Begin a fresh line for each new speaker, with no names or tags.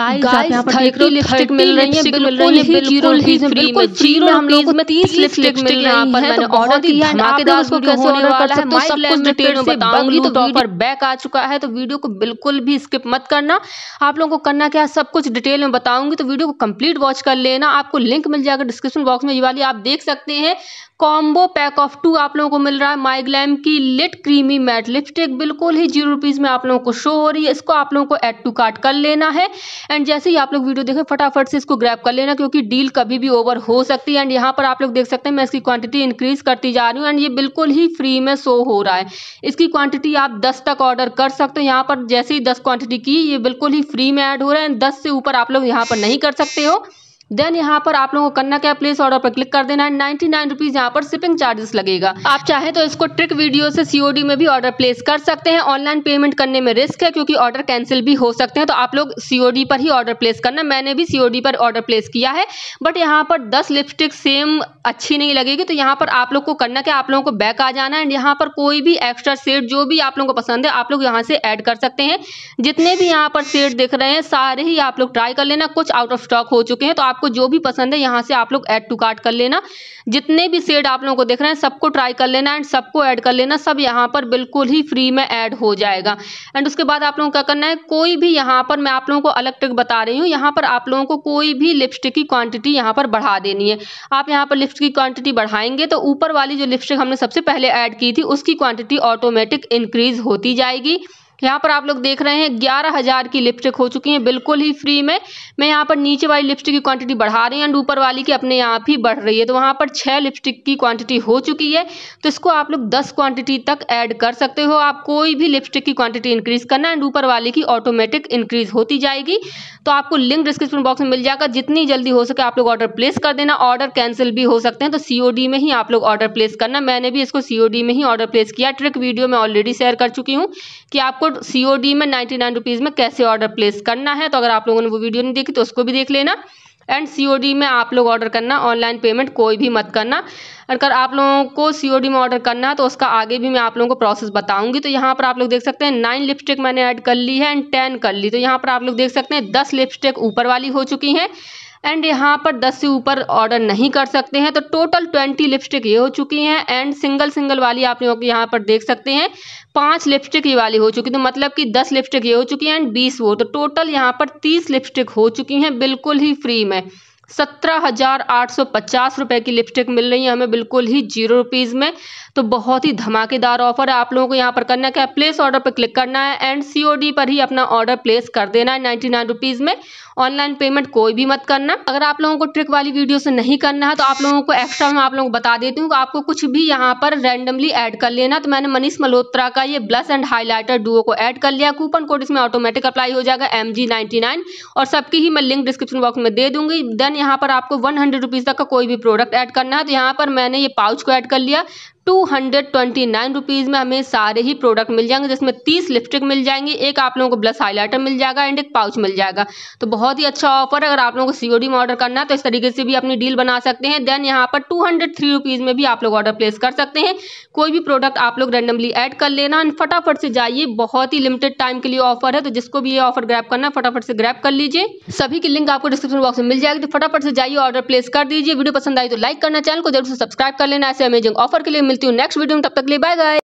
आप जीरो को बैक आ चुका है तो वीडियो को बिल्कुल भी स्किप मत करना आप लोगों को करना क्या सब कुछ डिटेल में बताऊंगी तो वीडियो को कम्प्लीट वॉच कर लेना आपको लिंक मिल जाएगा डिस्क्रिप्शन बॉक्स में ये वाली आप देख सकते हैं कॉम्बो पैक ऑफ टू आप लोगों को मिल रहा है माइग्लैम की लिट क्रीमी मैट लिपस्टिक बिल्कुल ही जीरो रुपीज़ में आप लोगों को शो हो रही है इसको आप लोगों को एड टू कार्ट कर लेना है एंड जैसे ही आप लोग वीडियो देखें फटाफट से इसको ग्रैप कर लेना क्योंकि डील कभी भी ओवर हो सकती है एंड यहाँ पर आप लोग देख सकते हैं मैं इसकी क्वांटिटी इंक्रीज करती जा रही हूँ एंड ये बिल्कुल ही फ्री में शो हो रहा है इसकी क्वांटिटी आप दस तक ऑर्डर कर सकते हो यहाँ पर जैसे ही दस क्वांटिटी की ये बिल्कुल ही फ्री में ऐड हो रहा है एंड दस से ऊपर आप लोग यहाँ पर नहीं कर सकते हो देन यहाँ पर आप लोगों को करना क्या प्लेस ऑर्डर पर क्लिक कर देना है नाइन्टी नाइन रुपीज यहाँ पर शिपिंग चार्जेस लगेगा आप चाहे तो इसको ट्रिक वीडियो से सीओडी में भी ऑर्डर प्लेस कर सकते हैं ऑनलाइन पेमेंट करने में रिस्क है क्योंकि ऑर्डर कैंसिल भी हो सकते हैं तो आप लोग सीओडी पर ही ऑर्डर प्लेस करना मैंने भी सीओडी पर ऑर्डर प्लेस किया है बट यहाँ पर दस लिपस्टिक सेम अच्छी नहीं लगेगी तो यहाँ पर आप लोग को करना क्या आप लोगों को बैक आ जाना है यहाँ पर कोई भी एक्स्ट्रा सेट जो भी आप लोगों को पसंद है आप लोग यहाँ से एड कर सकते हैं जितने भी यहाँ पर सेट दिख रहे हैं सारे ही आप लोग ट्राई कर लेना कुछ आउट ऑफ स्टॉक हो चुके हैं तो आप आपको जो भी पसंद है यहाँ से आप लोग ऐड टू कार्ट कर लेना जितने भी शेड आप लोगों को देख रहे हैं सबको ट्राई कर लेना एंड सबको ऐड कर लेना सब यहाँ पर बिल्कुल ही फ्री में ऐड हो जाएगा एंड उसके बाद आप लोगों को क्या करना है कोई भी यहाँ पर मैं आप लोगों को अलग ट्रिक बता रही हूँ यहाँ पर आप लोगों को कोई भी लिपस्टिक की क्वांटिटी यहाँ पर बढ़ा देनी है आप यहाँ पर लिपस्टिक की क्वांटिटी बढ़ाएंगे तो ऊपर वाली जो लिपस्टिक हमने सबसे पहले ऐड की थी उसकी क्वांटिटी ऑटोमेटिक इंक्रीज होती जाएगी यहाँ पर आप लोग देख रहे हैं ग्यारह हज़ार की लिपस्टिक हो चुकी है बिल्कुल ही फ्री में मैं यहाँ पर नीचे वाली लिपस्टिक की क्वांटिटी बढ़ा रही हूँ एंड ऊपर वाली की अपने आप ही बढ़ रही है तो वहाँ पर छः लिपस्टिक की क्वांटिटी हो चुकी है तो इसको आप लोग दस क्वांटिटी तक ऐड कर सकते हो आप कोई भी लिपस्टिक की क्वांटिटी इंक्रीज़ करना एंड ऊपर वाले की ऑटोमेटिक इंक्रीज़ होती जाएगी तो आपको लिंक डिस्क्रिप्शन बॉक्स में मिल जाएगा जितनी जल्दी हो सके आप लोग ऑर्डर प्लेस कर देना ऑर्डर कैंसिल भी हो सकते हैं तो सी में ही आप लोग ऑर्डर प्लेस करना मैंने भी इसको सी में ही ऑर्डर प्लेस किया ट्रिक वीडियो में ऑलरेडी शेयर कर चुकी हूँ कि आपको और सी में नाइन्टी नाइन रुपीज़ में कैसे ऑर्डर प्लेस करना है तो अगर आप लोगों ने वो वीडियो नहीं देखी तो उसको भी देख लेना एंड सी में आप लोग ऑर्डर करना ऑनलाइन पेमेंट कोई भी मत करना अगर आप लोगों को सी में ऑर्डर करना है तो उसका आगे भी मैं आप लोगों को प्रोसेस बताऊंगी तो यहाँ पर आप लोग देख सकते हैं नाइन लिपस्टिक मैंने ऐड कर ली है एंड टेन कर ली तो यहाँ पर आप लोग देख सकते हैं दस लिपस्टिक ऊपर वाली हो चुकी हैं एंड यहाँ पर दस से ऊपर ऑर्डर नहीं कर सकते हैं तो टोटल ट्वेंटी लिपस्टिक ये हो चुकी हैं एंड सिंगल सिंगल वाली आप लोग यहाँ पर देख सकते हैं पांच लिपस्टिक ये वाली हो चुकी तो मतलब कि दस लिपस्टिक ये हो चुकी हैं एंड बीस वो तो टोटल यहाँ पर तीस लिपस्टिक हो चुकी हैं बिल्कुल ही फ्री में सत्रह हज़ार आठ सौ पचास रुपए की लिपस्टिक मिल रही है हमें बिल्कुल ही जीरो रुपीज़ में तो बहुत ही धमाकेदार ऑफर है आप लोगों को यहाँ पर करना क्या है प्लेस ऑर्डर पर क्लिक करना है एंड सी पर ही अपना ऑर्डर प्लेस कर देना है नाइन्टी नाइन रुपीज़ में ऑनलाइन पेमेंट कोई भी मत करना अगर आप लोगों को ट्रिक वाली वीडियो से नहीं करना है तो आप लोगों को एक्स्ट्रा मैं आप लोगों को बता देती हूँ आपको कुछ भी यहाँ पर रैंडमली एड कर लेना तो मैंने मनीष मल्होत्रा का ये ब्लस एंड हाईलाइटर डुओ को एड कर लिया कूपन कोड इसमें ऑटोमेटिक अप्लाई हो जाएगा एम और सबकी ही मैं लिंक डिस्क्रिप्शन बॉक्स में दे दूंगी देन यहाँ पर आपको वन हंड्रेड रुपीज़ तक का कोई भी प्रोडक्ट ऐड करना है तो यहाँ पर मैंने ये पाउच को ऐड कर लिया two hundred twenty nine rupees में हमें सारे ही प्रोडक्ट मिल जाएंगे जिसमें तीस लिपस्टिक मिल जाएंगी एक आप लोगों को ब्लस हाइलाइटर मिल जाएगा एंड एक पाउच मिल जाएगा तो बहुत ही अच्छा ऑफर अगर आप लोगों को सीओडी में ऑर्डर करना है तो इस तरीके से भी अपनी डील बना सकते हैं देन यहाँ पर टू हंड्रेड थ्री रुपीज़ में भी आप लोग ऑर्डर प्लेस कर सकते हैं कोई भी प्रोडक्ट आप लोग रेंडमली एड कर लेना एंड फटाफट से जाइए बहुत ही लिमिटेड टाइम के लिए ऑफर है तो जिसको भी ये ऑफर ग्रैप करना फटाफट से ग्रैप कर लीजिए सभी की लिंक आपको डिस्क्रिप्शन बॉक्स में मिल जाएगी तो फटाफट से जाइए ऑर्डर प्लेस कर दीजिए वीडियो पसंद आई तो लाइक करना चैनल को जरूर से सब्सक्राइब कर लेना ऐसे अमेजिंग ऑफर के लिए मिलती हूँ नेक्स्ट वीडियो में तब तक लिए बाय बाय